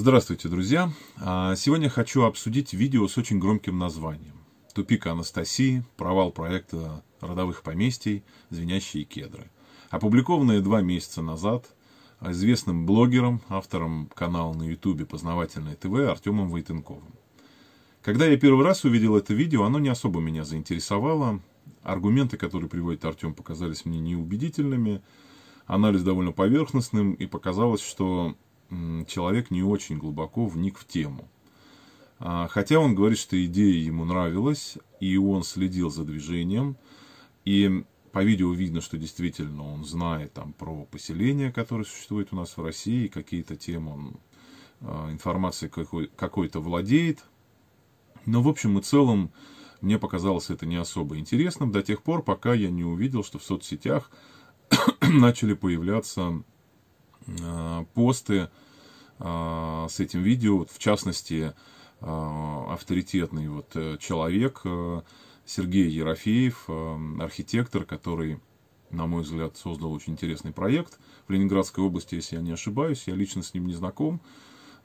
Здравствуйте, друзья! А, сегодня хочу обсудить видео с очень громким названием. «Тупик Анастасии. Провал проекта родовых поместий. Звенящие кедры». Опубликованное два месяца назад известным блогером, автором канала на ютубе «Познавательное ТВ» Артемом Войтенковым. Когда я первый раз увидел это видео, оно не особо меня заинтересовало. Аргументы, которые приводит Артем, показались мне неубедительными. Анализ довольно поверхностным, и показалось, что человек не очень глубоко вник в тему. А, хотя он говорит, что идея ему нравилась, и он следил за движением, и по видео видно, что действительно он знает там про поселение, которое существует у нас в России, какие-то темы он а, информации какой- какой-то владеет. Но в общем и целом мне показалось это не особо интересным до тех пор, пока я не увидел, что в соцсетях начали появляться Э, посты э, с этим видео. В частности, э, авторитетный вот человек Сергей Ерофеев, архитектор, который, на мой взгляд, создал очень интересный проект в Ленинградской области, если я не ошибаюсь. Я лично с ним не знаком,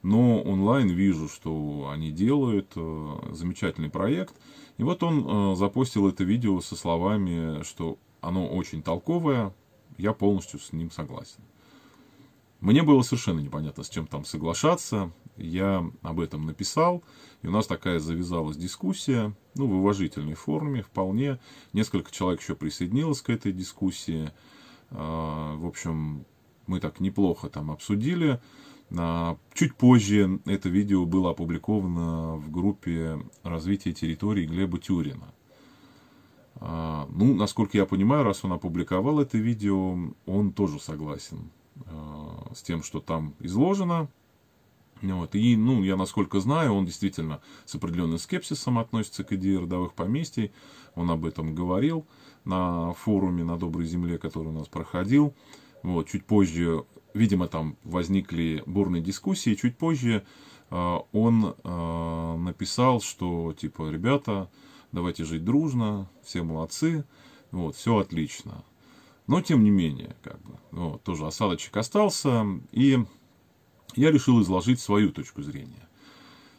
но онлайн вижу, что они делают. Замечательный проект. И вот он запостил это видео со словами, что оно очень толковое, я полностью с ним согласен. Мне было совершенно непонятно, с чем там соглашаться. Я об этом написал, и у нас такая завязалась дискуссия, ну, в уважительной форме, вполне. Несколько человек еще присоединилось к этой дискуссии. А, в общем, мы так неплохо там обсудили. А, чуть позже это видео было опубликовано в группе развития территории Глеба Тюрина. А, ну, насколько я понимаю, раз он опубликовал это видео, он тоже согласен Э, с тем, что там изложено. Вот. И, ну, я насколько знаю, он действительно с определенным скепсисом относится к идее родовых поместий. Он об этом говорил на форуме на Доброй Земле, который у нас проходил. Вот. Чуть позже, видимо, там возникли бурные дискуссии. Чуть позже э, он э, написал, что, типа, ребята, давайте жить дружно, все молодцы, вот, все отлично. Но, тем не менее, как бы, вот, тоже осадочек остался, и я решил изложить свою точку зрения.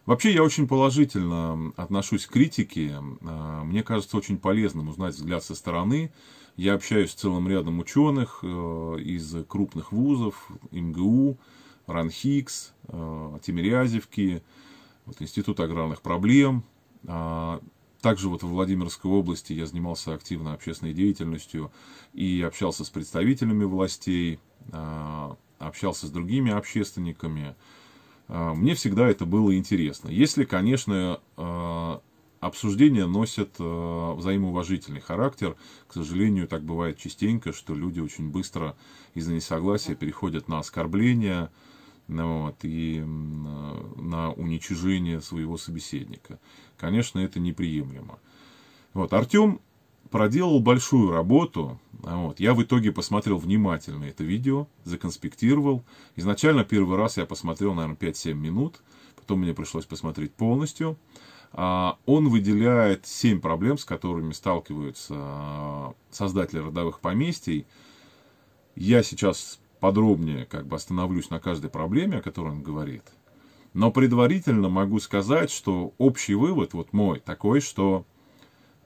Вообще, я очень положительно отношусь к критике. А, мне кажется очень полезным узнать взгляд со стороны. Я общаюсь с целым рядом ученых э, из крупных вузов, МГУ, РАНХИКС, э, Тимирязевки, вот, Институт аграрных проблем. А, также вот в Владимирской области я занимался активно общественной деятельностью и общался с представителями властей, а, общался с другими общественниками. А, мне всегда это было интересно. Если, конечно, а, обсуждения носят взаимоуважительный характер. К сожалению, так бывает частенько, что люди очень быстро из-за несогласия переходят на оскорбления, вот, и на уничижение своего собеседника. Конечно, это неприемлемо. Вот, Артем проделал большую работу. А вот. Я в итоге посмотрел внимательно это видео, законспектировал. Изначально первый раз я посмотрел, наверное, 5-7 минут. Потом мне пришлось посмотреть полностью. А, он выделяет 7 проблем, с которыми сталкиваются а, создатели родовых поместий. Я сейчас подробнее как бы остановлюсь на каждой проблеме, о которой он говорит. Но предварительно могу сказать, что общий вывод, вот мой, такой, что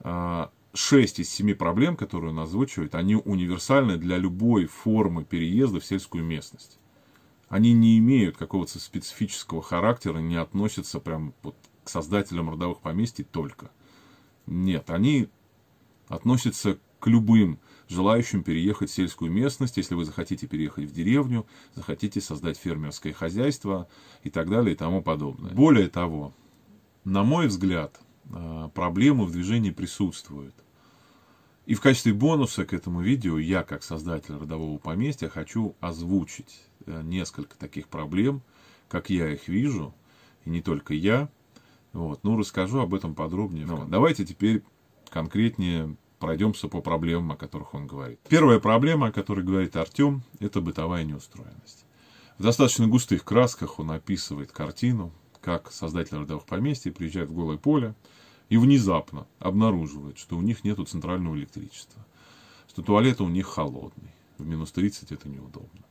э, а, 6 из 7 проблем, которые он озвучивает, они универсальны для любой формы переезда в сельскую местность. Они не имеют какого-то специфического характера, не относятся прям вот к создателям родовых поместий только. Нет, они относятся к любым желающим переехать в сельскую местность, если вы захотите переехать в деревню, захотите создать фермерское хозяйство и так далее и тому подобное. Более того, на мой взгляд, э, проблемы в движении присутствуют. И в качестве бонуса к этому видео я, как создатель родового поместья, хочу озвучить э, несколько таких проблем, как я их вижу, и не только я. Вот. Ну, расскажу об этом подробнее. Ну, давайте теперь конкретнее пройдемся по проблемам, о которых он говорит. Первая проблема, о которой говорит Артем, это бытовая неустроенность. В достаточно густых красках он описывает картину, как создатели родовых поместьй приезжают в голое поле и внезапно обнаруживают, что у них нет центрального электричества, что туалет у них холодный, в минус 30 это неудобно,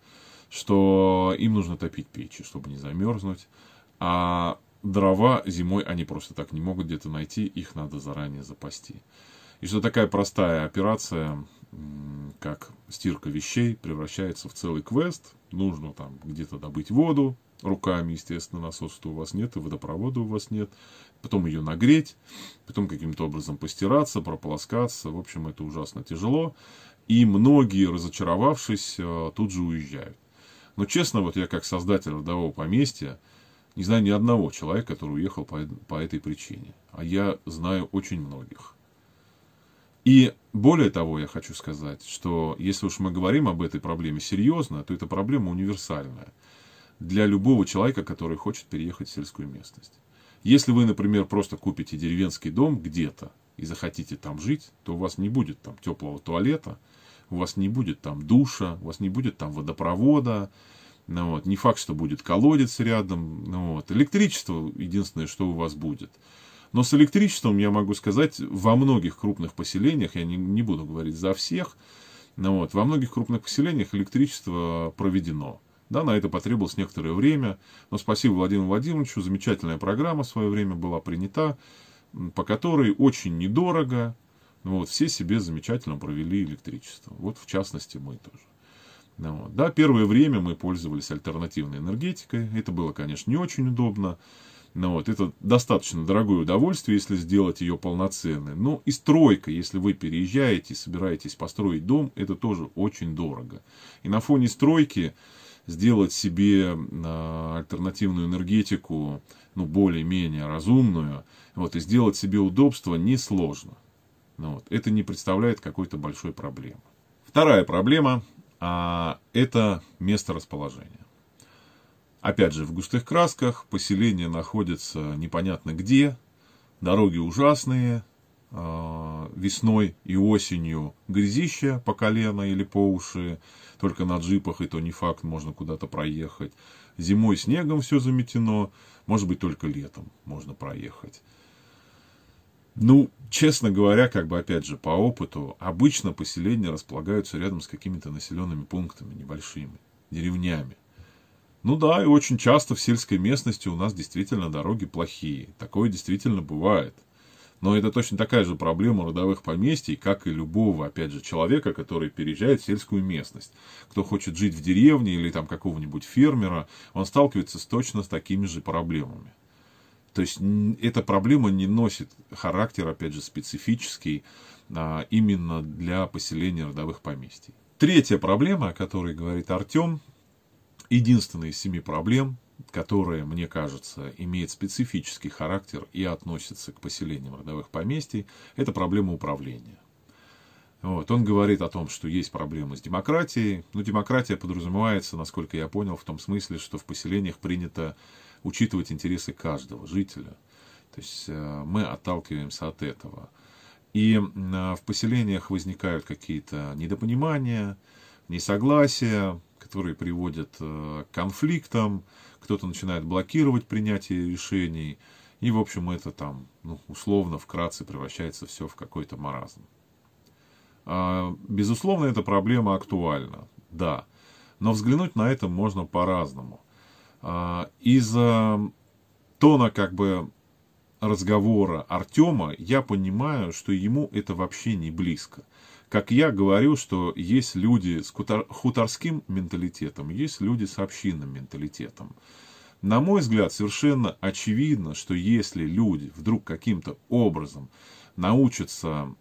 что им нужно топить печи, чтобы не замерзнуть, а дрова зимой они просто так не могут где-то найти, их надо заранее запасти. И что такая простая операция, как стирка вещей, превращается в целый квест. Нужно там где-то добыть воду, руками, естественно, насоса у вас нет, и водопровода у вас нет. Потом ее нагреть, потом каким-то образом постираться, прополоскаться. В общем, это ужасно тяжело. И многие, разочаровавшись, э, тут же уезжают. Но честно, вот я как создатель родового поместья, не знаю ни одного человека, который уехал по, по этой причине. А я знаю очень многих. И более того, я хочу сказать, что если уж мы говорим об этой проблеме серьезно, то эта проблема универсальная для любого человека, который хочет переехать в сельскую местность. Если вы, например, просто купите деревенский дом где-то и захотите там жить, то у вас не будет там теплого туалета, у вас не будет там душа, у вас не будет там водопровода, ну, вот, не факт, что будет колодец рядом, ну, вот, электричество единственное, что у вас будет – но с электричеством, я могу сказать, во многих крупных поселениях, я не, не буду говорить за всех, ну вот, во многих крупных поселениях электричество проведено. Да, на это потребовалось некоторое время, но спасибо Владимиру Владимировичу, замечательная программа в свое время была принята, по которой очень недорого, ну вот, все себе замечательно провели электричество. Вот, в частности, мы тоже. Ну, Да, первое время мы пользовались альтернативной энергетикой. Это было, конечно, не очень удобно. Ну, вот, это достаточно дорогое удовольствие, если сделать ее полноценной. Но ну и стройка, если вы переезжаете и собираетесь построить дом, это тоже очень дорого. И на фоне стройки сделать себе а, альтернативную энергетику, ну, более-менее разумную, вот, и сделать себе удобство несложно. Ну, вот, это не представляет какой-то большой проблемы. Вторая проблема а, – это место расположения. Опять же, в густых красках, поселение находится непонятно где, дороги ужасные, а, весной и осенью грязище по колено или по уши, только на джипах, и то не факт, можно куда-то проехать. Зимой снегом все заметено, может быть, только летом можно проехать. Ну, честно говоря, как бы опять же по опыту, обычно поселения располагаются рядом с какими-то населенными пунктами небольшими, деревнями. Ну да, и очень часто в сельской местности у нас действительно дороги плохие. Такое действительно бывает. Но это точно такая же проблема родовых поместий, как и любого, опять же, человека, который переезжает в сельскую местность. Кто хочет жить в деревне или там какого-нибудь фермера, он сталкивается с точно с такими же проблемами. То есть эта проблема не носит характер, опять же, специфический а, именно для поселения родовых поместий. Третья проблема, о которой говорит Артем, единственной из семи проблем, которая, мне кажется, имеет специфический характер и относится к поселениям родовых поместий, это проблема управления. Вот. Он говорит о том, что есть проблемы с демократией. Но демократия подразумевается, насколько я понял, в том смысле, что в поселениях принято учитывать интересы каждого жителя. То есть э, мы отталкиваемся от этого. И э, в поселениях возникают какие-то недопонимания, несогласия, которые приводят э, к конфликтам, кто-то начинает блокировать принятие решений, и, в общем, это там, ну, условно, вкратце превращается все в какой-то маразм. А, безусловно, эта проблема актуальна, да, но взглянуть на это можно по-разному. А, из-за тона, как бы, разговора Артема я понимаю, что ему это вообще не близко – как я говорю, что есть люди с хуторским менталитетом, есть люди с общинным менталитетом. На мой взгляд, совершенно очевидно, что если люди вдруг каким-то образом научатся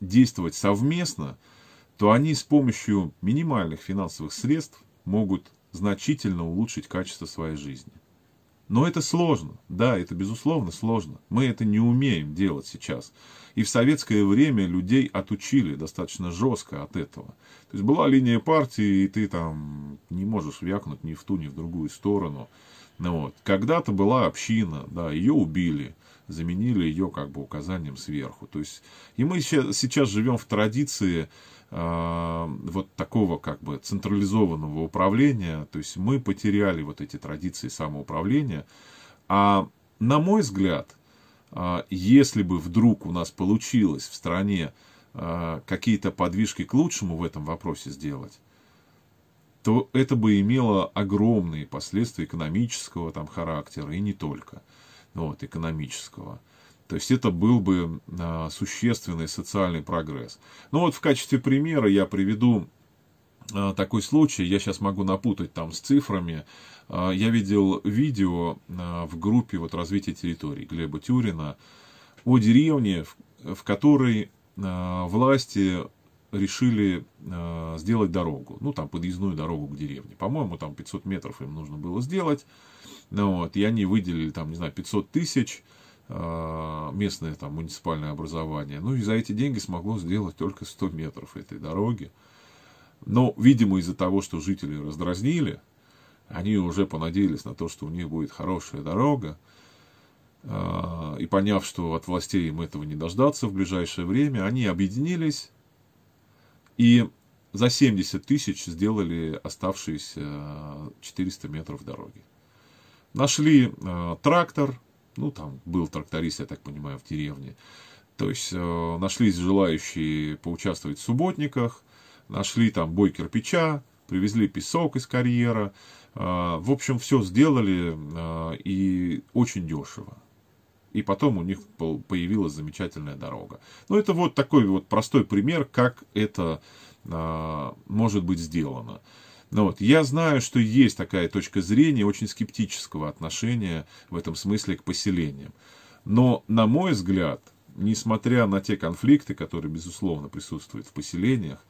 действовать совместно, то они с помощью минимальных финансовых средств могут значительно улучшить качество своей жизни. Но это сложно, да, это безусловно сложно. Мы это не умеем делать сейчас. И в советское время людей отучили достаточно жестко от этого. То есть была линия партии, и ты там не можешь вякнуть ни в ту, ни в другую сторону. Ну, вот. Когда-то была община, да, ее убили, заменили ее как бы указанием сверху. То есть, и мы сейчас живем в традиции а, вот такого как бы централизованного управления, то есть мы потеряли вот эти традиции самоуправления, а на мой взгляд, а, если бы вдруг у нас получилось в стране а, какие-то подвижки к лучшему в этом вопросе сделать, то это бы имело огромные последствия экономического там характера и не только ну вот, экономического. То есть это был бы а, существенный социальный прогресс. Ну вот в качестве примера я приведу Э, такой случай, я сейчас могу напутать там с цифрами, э, я видел видео э, в группе вот развития территорий Глеба Тюрина о деревне, в которой власти решили сделать дорогу, ну там подъездную дорогу к деревне. По-моему, там 500 метров им нужно было сделать, ну, вот, и они выделили там, не знаю, 500 тысяч, местное там муниципальное образование. Ну и за эти деньги смогло сделать только 100 метров этой дороги. Но, видимо, из-за того, что жители раздразнили, они уже понадеялись на то, что у них будет хорошая дорога, а, и поняв, что от властей им этого не дождаться в ближайшее время, они объединились и за 70 тысяч сделали оставшиеся 400 метров дороги. Нашли а, трактор, ну там был тракторист, я так понимаю, в деревне. То есть а, нашлись желающие поучаствовать в субботниках – нашли там бой кирпича, привезли песок из карьера. А, в общем, все сделали а, и очень дешево. И потом у них появилась замечательная дорога. Ну это вот такой вот простой пример, как это а, может быть сделано. Ну вот, я знаю, что есть такая точка зрения очень скептического отношения в этом смысле к поселениям. Но, на мой взгляд, несмотря на те конфликты, которые, безусловно, присутствуют в поселениях,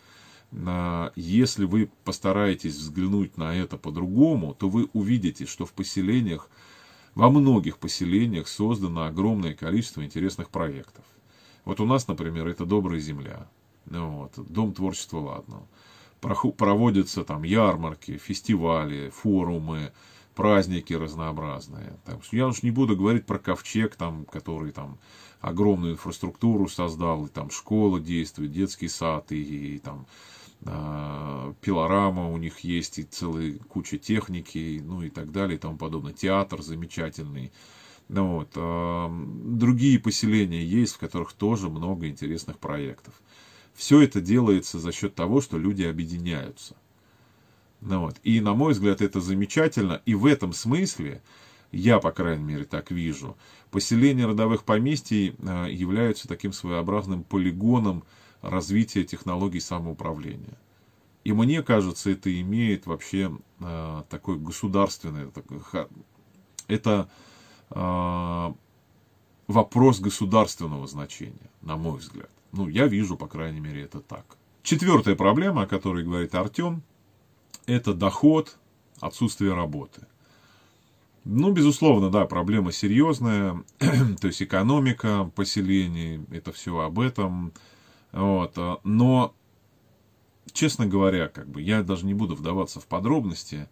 если вы постараетесь взглянуть на это по-другому, то вы увидите, что в поселениях, во многих поселениях создано огромное количество интересных проектов. Вот у нас, например, это «Добрая земля», ну вот, Дом творчества ладно. Проводятся там ярмарки, фестивали, форумы, праздники разнообразные. Так, я уж не буду говорить про ковчег, там, который там огромную инфраструктуру создал, и там школа действует, детский сад, и, и там а, пилорама у них есть, и целая куча техники, ну и так далее, и тому подобное. Театр замечательный. Ну, вот. А, другие поселения есть, в которых тоже много интересных проектов. Все это делается за счет того, что люди объединяются. Ну, вот. И, на мой взгляд, это замечательно. И в этом смысле, я, по крайней мере, так вижу, поселения родовых поместий а, являются таким своеобразным полигоном, развития технологий самоуправления. И мне кажется, это имеет вообще э, такой государственный, это э, вопрос государственного значения, на мой взгляд. Ну, я вижу, по крайней мере, это так. Четвертая проблема, о которой говорит Артем, это доход, отсутствие работы. Ну, безусловно, да, проблема серьезная, то есть экономика поселений, это все об этом. Вот, а, но, честно говоря, как бы я даже не буду вдаваться в подробности.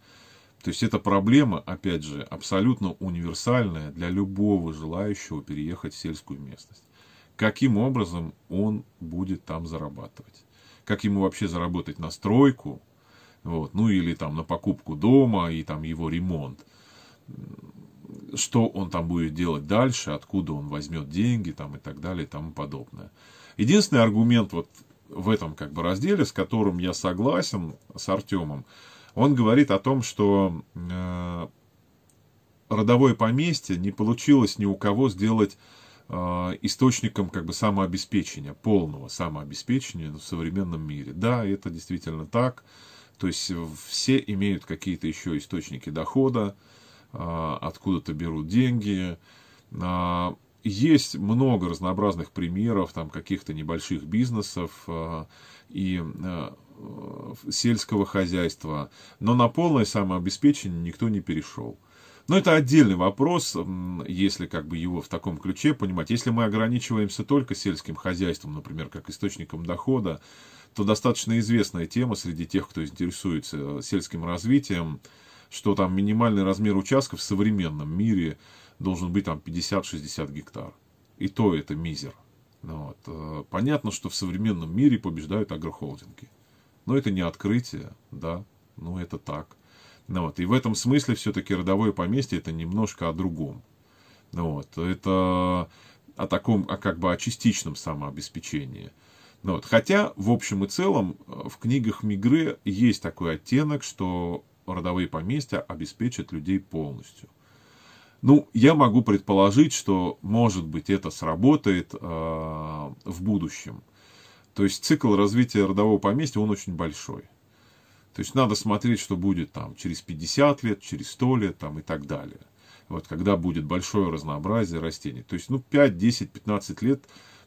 То есть эта проблема, опять же, абсолютно универсальная для любого желающего переехать в сельскую местность. Каким образом он будет там зарабатывать? Как ему вообще заработать на стройку? Вот, ну или там на покупку дома и там его ремонт что он там будет делать дальше, откуда он возьмет деньги там, и так далее и тому подобное. Единственный аргумент вот в этом как бы разделе, с которым я согласен с Артемом, он говорит о том, что э, родовое поместье не получилось ни у кого сделать э, источником как бы самообеспечения, полного самообеспечения в современном мире. Да, это действительно так. То есть все имеют какие-то еще источники дохода, э, откуда-то берут деньги. Э, есть много разнообразных примеров там каких-то небольших бизнесов э, и э, сельского хозяйства, но на полное самообеспечение никто не перешел. Но это отдельный вопрос, если как бы его в таком ключе понимать. Если мы ограничиваемся только сельским хозяйством, например, как источником дохода, то достаточно известная тема среди тех, кто интересуется э, сельским развитием, что там минимальный размер участков в современном мире должен быть там 50-60 гектар. И то это мизер. Ну вот. Э, понятно, что в современном мире побеждают агрохолдинги. Но это не открытие, да, ну это так. Ну вот. И в этом смысле все-таки родовое поместье это немножко о другом. Ну вот. Это о таком, о как бы о частичном самообеспечении. вот. Хотя, в общем и целом, э, в книгах Мигры есть такой оттенок, что родовые поместья обеспечат людей полностью – ну, я могу предположить, что, может быть, это сработает э, в будущем. То есть цикл развития родового поместья, он очень большой. То есть надо смотреть, что будет там через 50 лет, через 100 лет там, и так далее. Вот когда будет большое разнообразие растений. То есть ну, 5, 10, 15 лет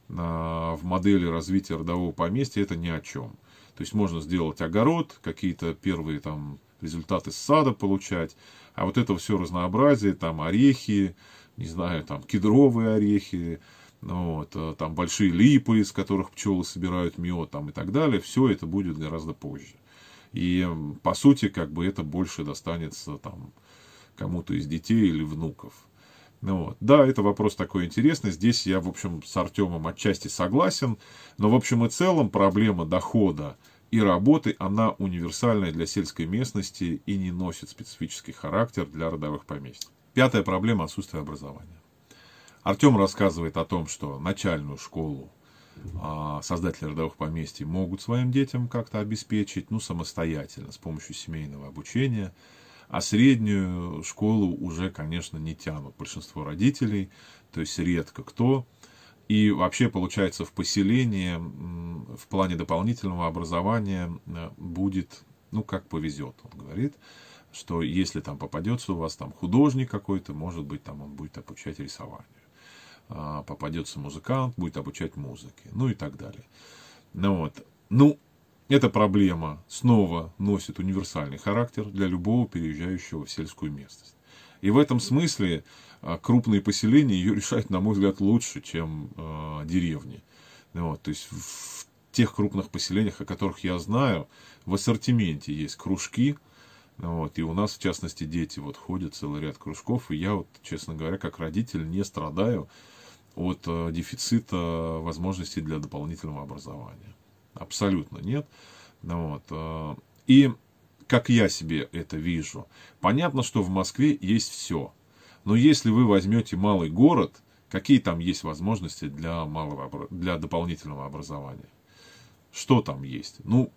э, в модели развития родового поместья это ни о чем. То есть можно сделать огород, какие-то первые там результаты с сада получать. А вот это все разнообразие, там орехи, не знаю, там кедровые орехи, ну вот, э, там большие липы, из которых пчелы собирают мед, там и так далее, все это будет гораздо позже. И, по сути, как бы это больше достанется там кому-то из детей или внуков. Ну, вот. Да, это вопрос такой интересный. Здесь я, в общем, с Артемом отчасти согласен. Но, в общем и целом, проблема дохода – и работы она универсальная для сельской местности и не носит специфический характер для родовых поместьй. Пятая проблема – отсутствие образования. Артем рассказывает о том, что начальную школу а, создатели родовых поместий могут своим детям как-то обеспечить, ну, самостоятельно, с помощью семейного обучения. А среднюю школу уже, конечно, не тянут большинство родителей, то есть редко кто. И вообще, получается, в поселении в плане дополнительного образования э, будет, ну, как повезет, он говорит, что если там попадется у вас там художник какой-то, может быть, там он будет обучать рисованию. А, попадется музыкант, будет обучать музыке, ну и так далее. Ну вот, ну, эта проблема снова носит универсальный характер для любого переезжающего в сельскую местность. И в этом смысле а, крупные поселения ее решают, на мой взгляд, лучше, чем э, деревни. Вот, то есть в тех крупных поселениях, о которых я знаю, в ассортименте есть кружки. Вот, и у нас, в частности, дети вот, ходят целый ряд кружков. И я, вот, честно говоря, как родитель не страдаю от э, дефицита возможностей для дополнительного образования. Абсолютно нет. Вот, э, и как я себе это вижу. Понятно, что в Москве есть все. Но если вы возьмете малый город, какие там есть возможности для, малого, для дополнительного образования? Что там есть? Ну,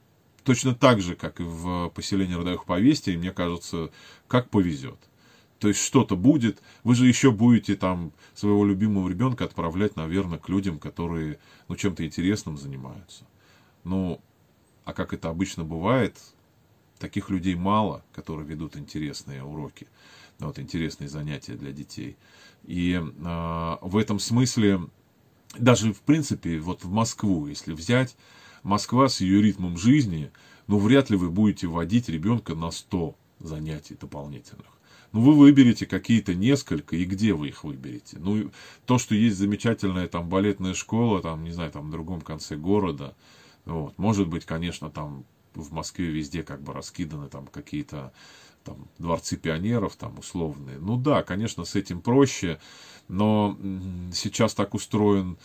точно так же, как и в поселении родовых повестей, мне кажется, как повезет. То есть что-то будет, вы же еще будете там своего любимого ребенка отправлять, наверное, к людям, которые ну, чем-то интересным занимаются. Ну, а как это обычно бывает, Таких людей мало, которые ведут интересные уроки, вот, интересные занятия для детей. И э, в этом смысле, даже в принципе, вот в Москву, если взять, Москва с ее ритмом жизни, ну, вряд ли вы будете водить ребенка на 100 занятий дополнительных. Ну, вы выберете какие-то несколько, и где вы их выберете? Ну, то, что есть замечательная там балетная школа, там, не знаю, там, в другом конце города, ну, вот, может быть, конечно, там в Москве везде как бы раскиданы там какие-то там, дворцы пионеров там условные. Ну да, конечно, с этим проще, но сейчас так устроен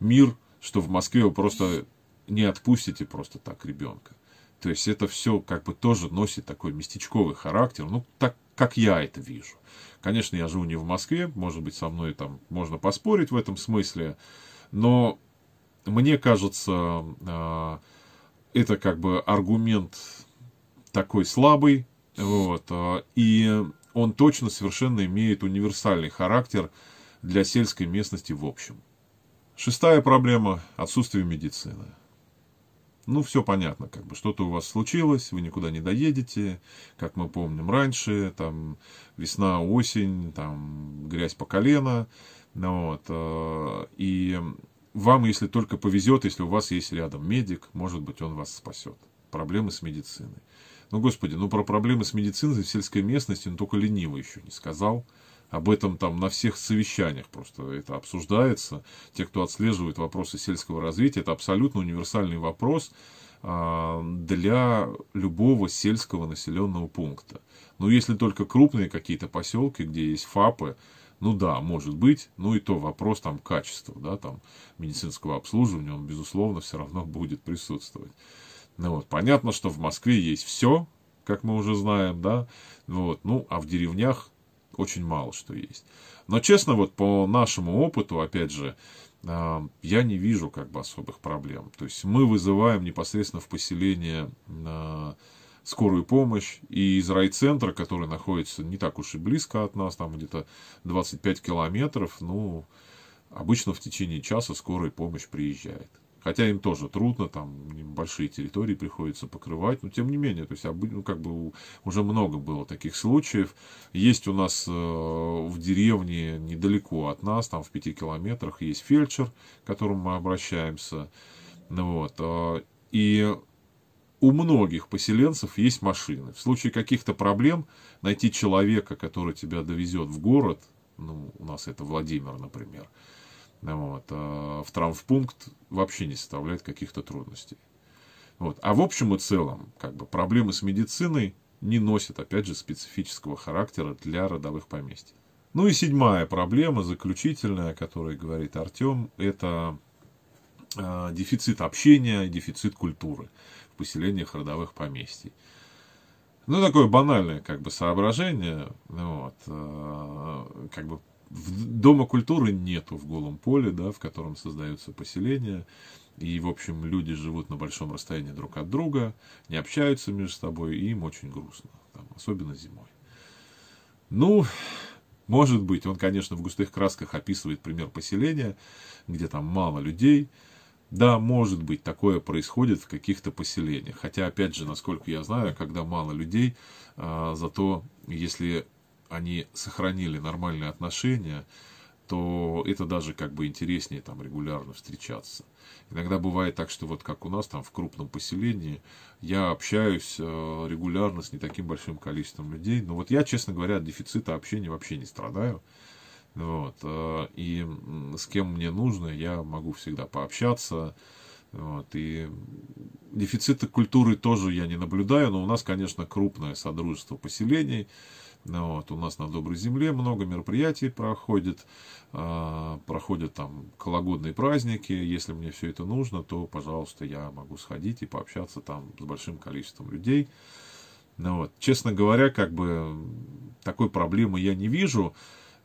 мир, что в Москве вы просто не отпустите просто так ребенка. То есть это все как бы тоже носит такой местечковый характер, ну так как я это вижу. Конечно, я живу не в Москве, может быть, со мной там можно поспорить в этом смысле, но мне кажется, а, это как бы аргумент такой слабый, вот, а, и он точно совершенно имеет универсальный характер для сельской местности в общем. Шестая проблема – отсутствие медицины. Ну, все понятно, как бы, что-то у вас случилось, вы никуда не доедете, как мы помним раньше, там, весна, осень, там, грязь по колено, вот, а, и вам, если только повезет, если у вас есть рядом медик, может быть, он вас спасет. Проблемы с медициной. Ну, господи, ну про проблемы с медициной в сельской местности, ну только ленивый еще не сказал. Об этом там на всех совещаниях просто это обсуждается. Те, кто отслеживает вопросы сельского развития, это абсолютно универсальный вопрос а, для любого сельского населенного пункта. Но ну, если только крупные какие-то поселки, где есть ФАПы, ну да, может быть, ну и то вопрос там качества, да, там медицинского обслуживания, он, безусловно, все равно будет присутствовать. Ну вот, понятно, что в Москве есть все, как мы уже знаем, да, ну вот, ну, а в деревнях очень мало что есть. Но, честно, вот по нашему опыту, опять же, а, я не вижу как бы особых проблем. То есть мы вызываем непосредственно в поселение а, скорую помощь и из райцентра, который находится не так уж и близко от нас, там где-то 25 километров, ну, обычно в течение часа скорая помощь приезжает. Хотя им тоже трудно, там большие территории приходится покрывать, но тем не менее, то есть ну, как бы уже много было таких случаев. Есть у нас э, в деревне недалеко от нас, там в пяти километрах, есть фельдшер, к которому мы обращаемся. Ну, вот, э, и у многих поселенцев есть машины. В случае каких-то проблем найти человека, который тебя довезет в город, ну, у нас это Владимир, например, вот, а в травмпункт вообще не составляет каких-то трудностей. Вот. А в общем и целом, как бы, проблемы с медициной не носят, опять же, специфического характера для родовых поместьй. Ну и седьмая проблема, заключительная, о которой говорит Артем, это а, дефицит общения, дефицит культуры поселениях родовых поместий. Ну, такое банальное, как бы, соображение, вот, э, как бы, дома культуры нету в голом поле, да, в котором создаются поселения, и, в общем, люди живут на большом расстоянии друг от друга, не общаются между собой, и им очень грустно, там, особенно зимой. Ну, может быть, он, конечно, в густых красках описывает пример поселения, где там мало людей, да, может быть, такое происходит в каких-то поселениях. Хотя, опять же, насколько я знаю, когда мало людей, а, зато если они сохранили нормальные отношения, то это даже как бы интереснее там регулярно встречаться. Иногда бывает так, что вот как у нас там в крупном поселении, я общаюсь э, регулярно с не таким большим количеством людей. Но вот я, честно говоря, от дефицита общения вообще не страдаю. Вот. Э, и с кем мне нужно, я могу всегда пообщаться. Вот. И дефицита культуры тоже я не наблюдаю, но у нас, конечно, крупное содружество поселений. Вот, у нас на Доброй Земле много мероприятий проходит, э, проходят там кологодные праздники. Если мне все это нужно, то, пожалуйста, я могу сходить и пообщаться там с большим количеством людей. Ну вот, честно говоря, как бы такой проблемы я не вижу.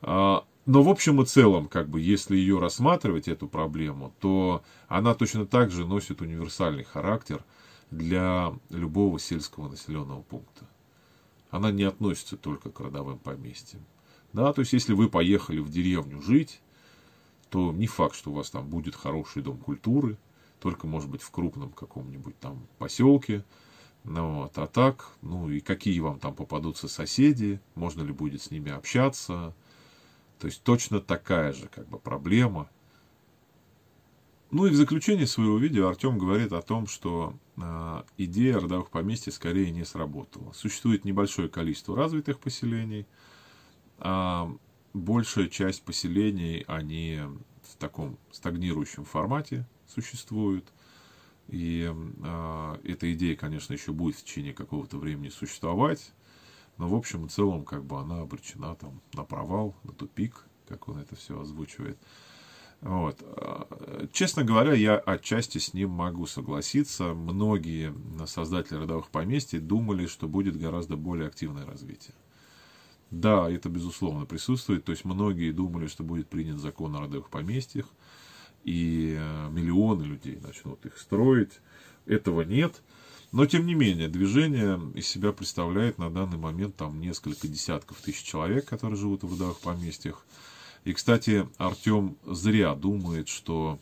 А но в общем и целом, как бы, если ее рассматривать, эту проблему, то она точно так же носит универсальный характер для любого сельского населенного пункта. Она не относится только к родовым поместьям. Да, то есть, если вы поехали в деревню жить, то не факт, что у вас там будет хороший дом культуры, только, может быть, в крупном каком-нибудь там поселке. Ну, вот, а так, ну и какие вам там попадутся соседи, можно ли будет с ними общаться, то есть точно такая же как бы проблема. Ну и в заключении своего видео Артем говорит о том, что э, идея родовых поместий скорее не сработала. Существует небольшое количество развитых поселений, а большая часть поселений, они в таком стагнирующем формате существуют. И э, эта идея, конечно, еще будет в течение какого-то времени существовать. Но в общем и целом как бы она обречена там на провал, на тупик, как он это все озвучивает. Вот. А, честно говоря, я отчасти с ним могу согласиться. Многие создатели родовых поместий думали, что будет гораздо более активное развитие. Да, это безусловно присутствует. То есть многие думали, что будет принят закон о родовых поместьях, и э, миллионы людей начнут их строить. Этого нет. Но, тем не менее, движение из себя представляет на данный момент там несколько десятков тысяч человек, которые живут в родовых поместьях. И, кстати, Артем зря думает, что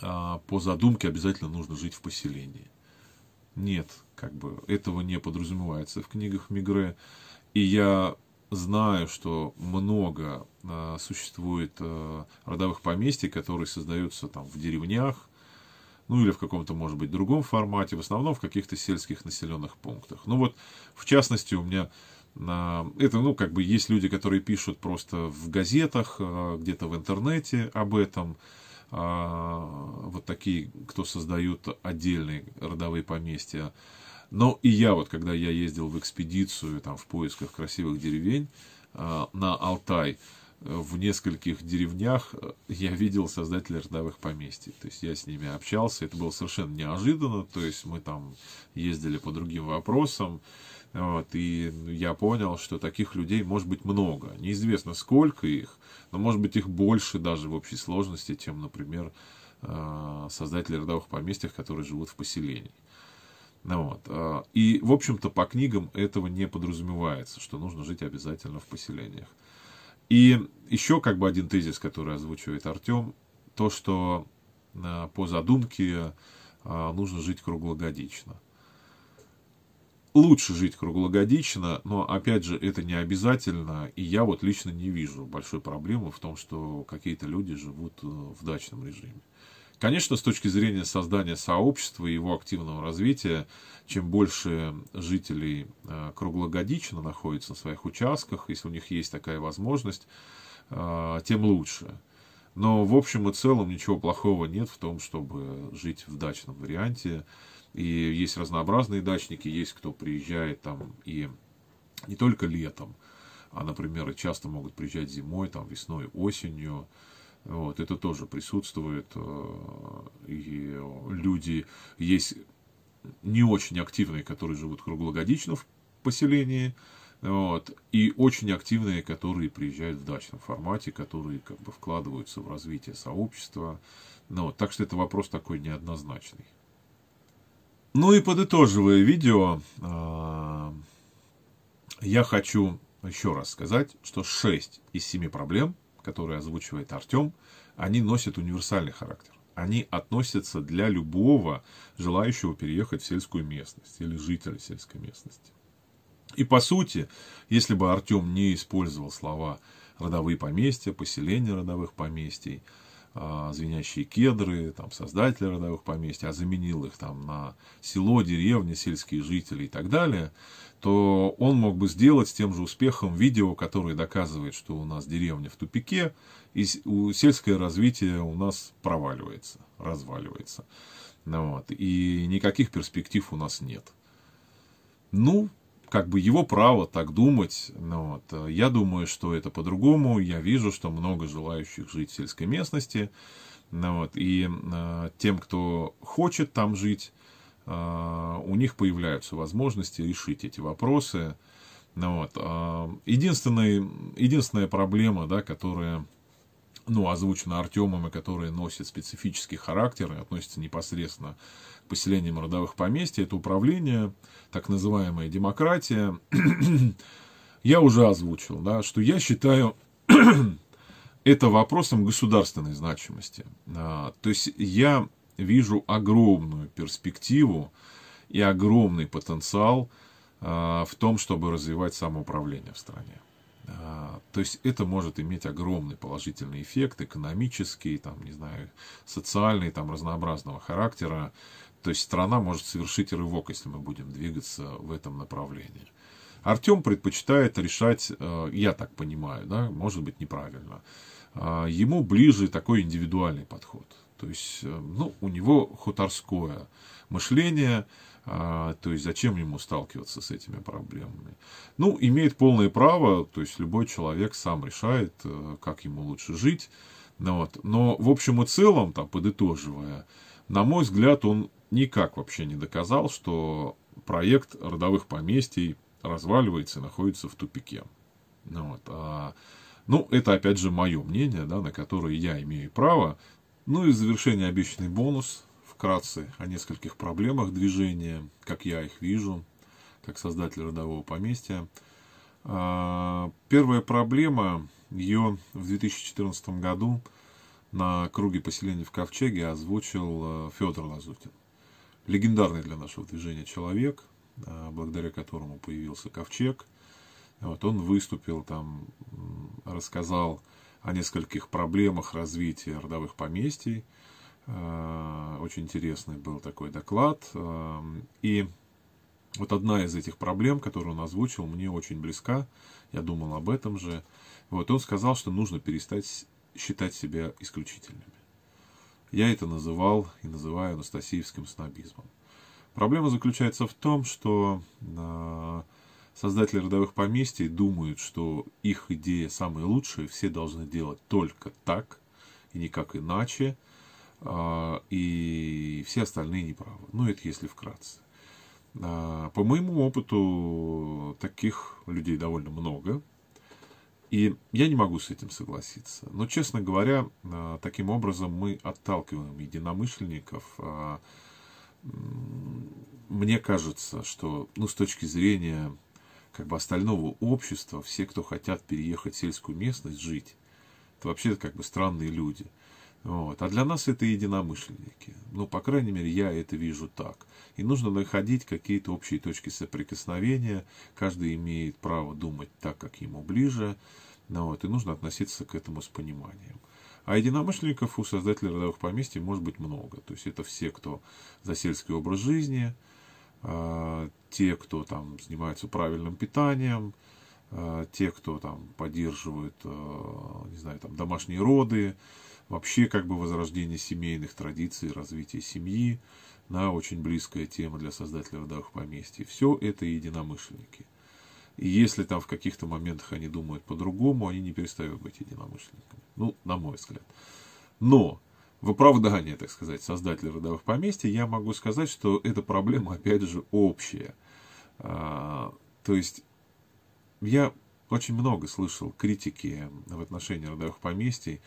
а, по задумке обязательно нужно жить в поселении. Нет, как бы этого не подразумевается в книгах Мигре. И я знаю, что много э, существует э, родовых поместий, которые создаются там в деревнях, ну или в каком-то, может быть, другом формате, в основном в каких-то сельских населенных пунктах. Ну вот, в частности, у меня это, ну, как бы есть люди, которые пишут просто в газетах, э, где-то в интернете об этом. А, вот такие, кто создают отдельные родовые поместья. Но и я вот, когда я ездил в экспедицию, там, в поисках красивых деревень э, на Алтай, в нескольких деревнях э, я видел создателей родовых поместий. То есть я с ними общался, это было совершенно неожиданно. То есть мы там ездили по другим вопросам. Вот, и я понял, что таких людей может быть много. Неизвестно сколько их, но может быть их больше даже в общей сложности, чем, например, э, создатели родовых поместьев, которые живут в поселении. Ну вот. Э, и, в общем-то, по книгам этого не подразумевается, что нужно жить обязательно в поселениях. И еще как бы один тезис, который озвучивает Артем, то, что э, по задумке э, нужно жить круглогодично. Лучше жить круглогодично, но, опять же, это не обязательно, и я вот лично не вижу большой проблемы в том, что какие-то люди живут э, в дачном режиме. Конечно, с точки зрения создания сообщества и его активного развития, чем больше жителей э, круглогодично находится на своих участках, если у них есть такая возможность, э, тем лучше. Но в общем и целом ничего плохого нет в том, чтобы жить в дачном варианте. И есть разнообразные дачники, есть кто приезжает там и не только летом, а, например, часто могут приезжать зимой, там, весной, осенью. Вот, это тоже присутствует. Э, и э, люди есть не очень активные, которые живут круглогодично в поселении, вот, и очень активные, которые приезжают в дачном формате, которые как бы вкладываются в развитие сообщества. Ну, вот, так что это вопрос такой неоднозначный. Ну и подытоживая видео, э, я хочу еще раз сказать, что 6 из 7 проблем которые озвучивает Артем, они носят универсальный характер. Они относятся для любого желающего переехать в сельскую местность или жителя сельской местности. И по сути, если бы Артем не использовал слова родовые поместья, поселения родовых поместий, а, звенящие кедры, там, создатели родовых поместьй, а заменил их там на село, деревни, сельские жители и так далее, то он мог бы сделать с тем же успехом видео, которое доказывает, что у нас деревня в тупике, и сельское развитие у нас проваливается, разваливается. Вот. И никаких перспектив у нас нет. Ну, как бы его право так думать. но ну вот. Я думаю, что это по-другому. Я вижу, что много желающих жить в сельской местности. Ну, вот. И э, тем, кто хочет там жить, э, у них появляются возможности решить эти вопросы. Ну, вот. А, единственная, единственная проблема, да, которая ну, озвучено Артемом, и которые носят специфический характер и относятся непосредственно к поселениям родовых поместьй, это управление, так называемая демократия, я уже озвучил, да, что я считаю это вопросом государственной значимости. А, то есть я вижу огромную перспективу и огромный потенциал а, в том, чтобы развивать самоуправление в стране. А, то есть это может иметь огромный положительный эффект, экономический, там, не знаю, социальный, там, разнообразного характера. То есть страна может совершить рывок, если мы будем двигаться в этом направлении. Артем предпочитает решать, э, я так понимаю, да, может быть неправильно. А, ему ближе такой индивидуальный подход. То есть, э, ну, у него хуторское мышление, а, то есть зачем ему сталкиваться с этими проблемами. Ну, имеет полное право, то есть любой человек сам решает, э, как ему лучше жить. Ну, вот. Но в общем и целом, там, подытоживая, на мой взгляд, он никак вообще не доказал, что проект родовых поместий разваливается и находится в тупике. Ну, вот. а, ну, это опять же мое мнение, да, на которое я имею право. Ну и в завершение обещанный бонус вкратце о нескольких проблемах движения, как я их вижу, как создатель родового поместья. А, первая проблема, ее в 2014 году на круге поселения в Ковчеге озвучил э, Федор Лазутин. Легендарный для нашего движения человек, э, благодаря которому появился Ковчег. Вот он выступил там, рассказал о нескольких проблемах развития родовых поместий – Э, очень интересный был такой доклад. Эм, и вот одна из этих проблем, которую он озвучил, мне очень близка. Я думал об этом же. Вот он сказал, что нужно перестать считать себя исключительными. Я это называл и называю анастасиевским снобизмом. Проблема заключается в том, что э, создатели родовых поместий думают, что их идея самая лучшая, все должны делать только так и никак иначе, а, и все остальные неправы. Ну, это если вкратце. А, по моему опыту, таких людей довольно много. И я не могу с этим согласиться. Но, честно говоря, а, таким образом мы отталкиваем единомышленников. Мне кажется, что ну, с точки зрения как бы остального общества, все, кто хотят переехать в сельскую местность, жить, это вообще как бы странные люди – вот. А для нас это единомышленники. Ну, по крайней мере, я это вижу так. И нужно находить какие-то общие точки соприкосновения. Каждый имеет право думать так, как ему ближе. Ну, вот. И нужно относиться к этому с пониманием. А единомышленников у создателей родовых поместий может быть много. То есть это все, кто за сельский образ жизни, а, те, кто там занимается правильным питанием, а, те, кто там поддерживают, э, не знаю, там домашние роды, Вообще, как бы возрождение семейных традиций, развитие семьи, на очень близкая тема для создателя родовых поместья. Все это единомышленники. И если там в каких-то моментах они думают по-другому, они не перестают быть единомышленниками. Ну, на мой взгляд. Но в оправдание, так сказать, создателя родовых поместья, я могу сказать, что эта проблема, опять же, общая. А, то есть, я очень много слышал критики в отношении родовых поместий,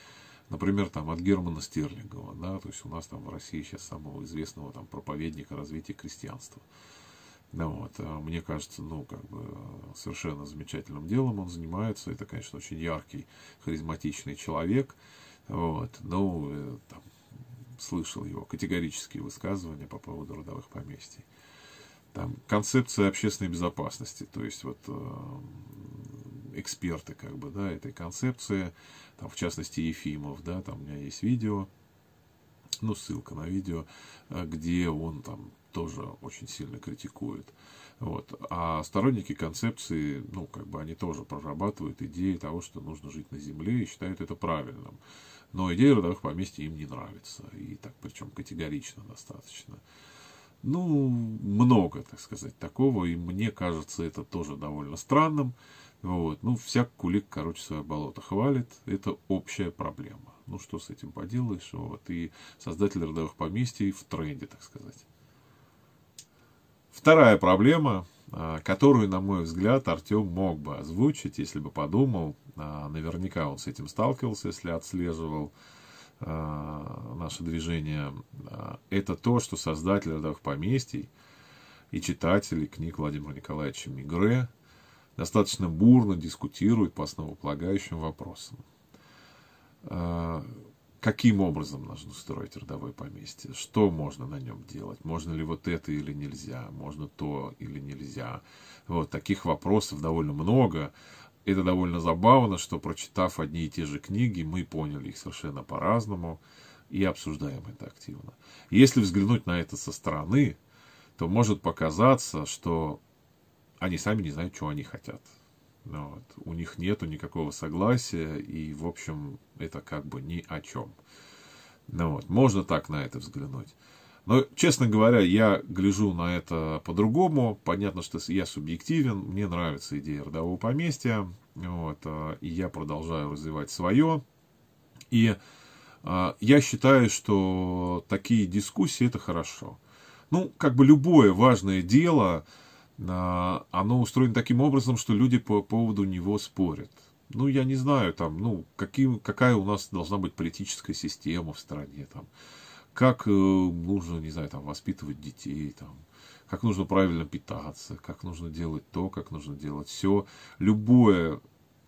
например, там, от Германа Стерлигова, да, то есть у нас там в России сейчас самого известного там, проповедника развития крестьянства. Да, вот, а мне кажется, ну, как бы совершенно замечательным делом он занимается. Это, конечно, очень яркий, харизматичный человек. Вот, но э, там, слышал его категорические высказывания по поводу родовых поместий. Там концепция общественной безопасности, то есть вот э, эксперты как бы, да, этой концепции, там, в частности, Ефимов, да, там у меня есть видео, ну, ссылка на видео, э, где он там тоже очень сильно критикует. Вот. А сторонники концепции, ну, как бы они тоже прорабатывают идеи того, что нужно жить на Земле и считают это правильным. Но идея родовых поместья им не нравится. И так, причем категорично достаточно. Ну, много, так сказать, такого. И мне кажется это тоже довольно странным. Вот. Ну, всяк кулик, короче, свое болото хвалит. Это общая проблема. Ну, что с этим поделаешь? Вот. И создатель родовых поместий в тренде, так сказать. Вторая проблема, а, которую, на мой взгляд, Артем мог бы озвучить, если бы подумал. А, наверняка он с этим сталкивался, если отслеживал а, наше движение. Это то, что создатель родовых поместий и читатели книг Владимира Николаевича Мигре – достаточно бурно дискутирует по основополагающим вопросам. А, каким образом нужно строить родовое поместье? Что можно на нем делать? Можно ли вот это или нельзя? Можно то или нельзя? Вот таких вопросов довольно много. Это довольно забавно, что прочитав одни и те же книги, мы поняли их совершенно по-разному и обсуждаем это активно. Если взглянуть на это со стороны, то может показаться, что они сами не знают, чего они хотят. Ну вот. У них нету никакого согласия, и, в общем, это как бы ни о чем. Ну вот, можно так на это взглянуть. Но, честно говоря, я гляжу на это по-другому. Понятно, что я субъективен. Мне нравится идея родового поместья. Вот, а, и я продолжаю развивать свое. И а, я считаю, что такие дискуссии это хорошо. Ну, как бы любое важное дело, а, оно устроено таким образом, что люди по поводу него спорят. Ну, я не знаю, там, ну, каким, какая у нас должна быть политическая система в стране, там, как э, нужно, не знаю, там, воспитывать детей, там, как нужно правильно питаться, как нужно делать то, как нужно делать все. Любое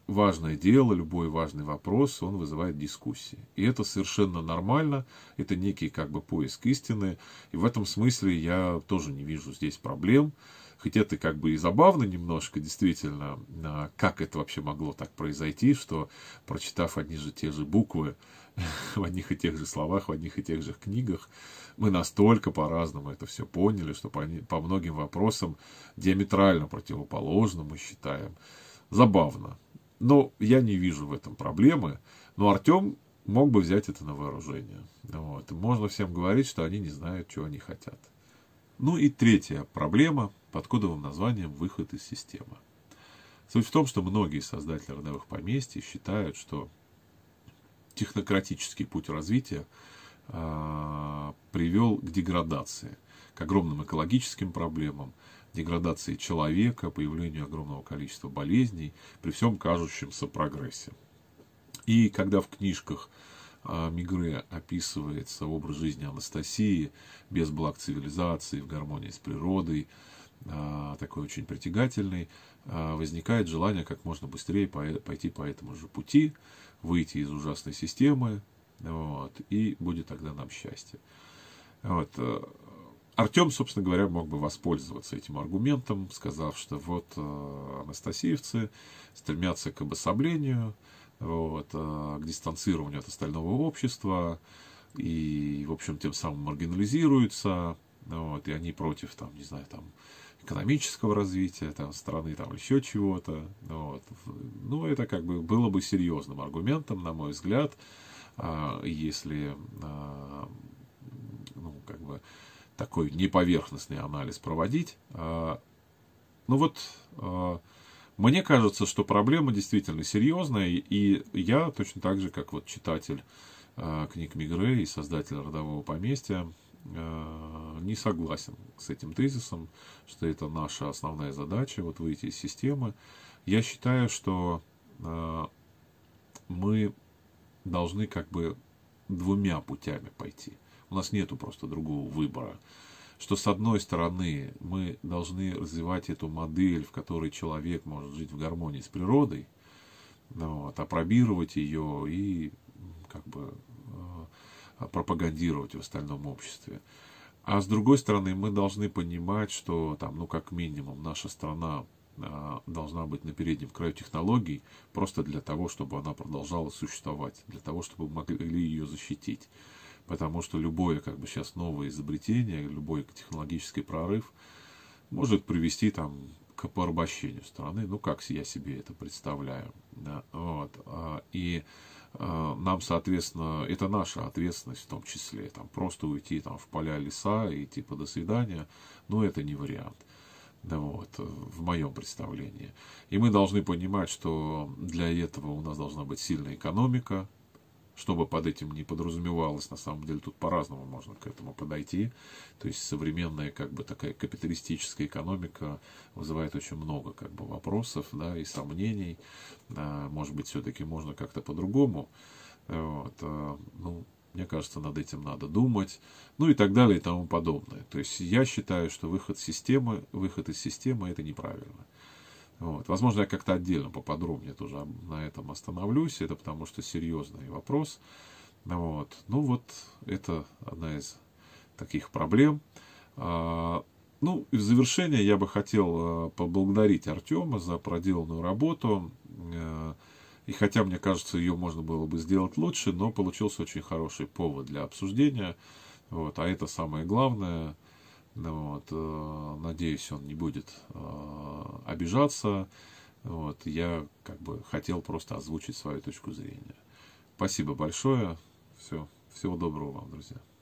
важное дело, любой важный вопрос, он вызывает дискуссии. И это совершенно нормально, это некий как бы поиск истины. И в этом смысле я тоже не вижу здесь проблем хоть это как бы и забавно немножко, действительно, а, как это вообще могло так произойти, что, прочитав одни же те же буквы, в одних и тех же словах, в одних и тех же книгах, мы настолько по-разному это все поняли, что по, по многим вопросам диаметрально противоположно мы считаем. Забавно. Но я не вижу в этом проблемы. Но Артем мог бы взять это на вооружение. Вот. Можно всем говорить, что они не знают, чего они хотят. Ну и третья проблема – под кодовым названием «Выход из системы». Суть в том, что многие создатели родовых поместий считают, что технократический путь развития э, привел к деградации, к огромным экологическим проблемам, деградации человека, появлению огромного количества болезней при всем кажущемся прогрессе. И когда в книжках э, Мигре описывается образ жизни Анастасии без благ цивилизации, в гармонии с природой, а, такой очень притягательный, а, возникает желание как можно быстрее пойти по этому же пути, выйти из ужасной системы, вот, и будет тогда нам счастье. Вот. Э, Артем, собственно говоря, мог бы воспользоваться этим аргументом, сказав, что вот э, анастасиевцы стремятся к обособлению, вот, э, к дистанцированию от остального общества, и, в общем, тем самым маргинализируются, вот, и они против, там, не знаю, там, экономического развития там, страны, там, еще чего-то. Ну, вот. Ну, это как бы было бы серьезным аргументом, на мой взгляд, а, если а, ну, как бы такой неповерхностный анализ проводить. А, ну вот, мне кажется, что проблема действительно серьезная, и я точно так же, как вот читатель книг Мигре и создатель родового поместья, Э, не согласен с этим тезисом, что это наша основная задача, вот выйти из системы. Я считаю, что э, мы должны как бы двумя путями пойти. У нас нету просто другого выбора. Что с одной стороны мы должны развивать эту модель, в которой человек может жить в гармонии с природой, вот, апробировать ее и как бы пропагандировать в остальном обществе. А с другой стороны, мы должны понимать, что там, ну, как минимум, наша страна а, должна быть на переднем краю технологий просто для того, чтобы она продолжала существовать, для того, чтобы могли ее защитить. Потому что любое как бы сейчас новое изобретение, любой технологический прорыв может привести там к порабощению страны, ну как я себе это представляю. Да, вот. А, и а, нам, соответственно, это наша ответственность в том числе. Там, просто уйти там, в поля леса и типа до свидания, ну это не вариант. Да, вот, в моем представлении. И мы должны понимать, что для этого у нас должна быть сильная экономика, чтобы под этим не подразумевалось, на самом деле тут по-разному можно к этому подойти. То есть современная как бы такая капиталистическая экономика вызывает очень много как бы вопросов, да, и сомнений. А, может быть, все-таки можно как-то по-другому. Вот. А, ну, мне кажется, над этим надо думать, ну и так далее и тому подобное. То есть я считаю, что выход, системы, выход из системы это неправильно. Вот. Возможно, я как-то отдельно поподробнее тоже на этом остановлюсь. Это потому что серьезный вопрос. Вот. Ну вот, это одна из таких проблем. А, ну, и в завершение я бы хотел э, поблагодарить Артема за проделанную работу. Э, и хотя, мне кажется, ее можно было бы сделать лучше, но получился очень хороший повод для обсуждения. Вот. А это самое главное. Ну вот, э, надеюсь, он не будет э, обижаться. Вот, я как бы хотел просто озвучить свою точку зрения. Спасибо большое. Все, всего доброго вам, друзья.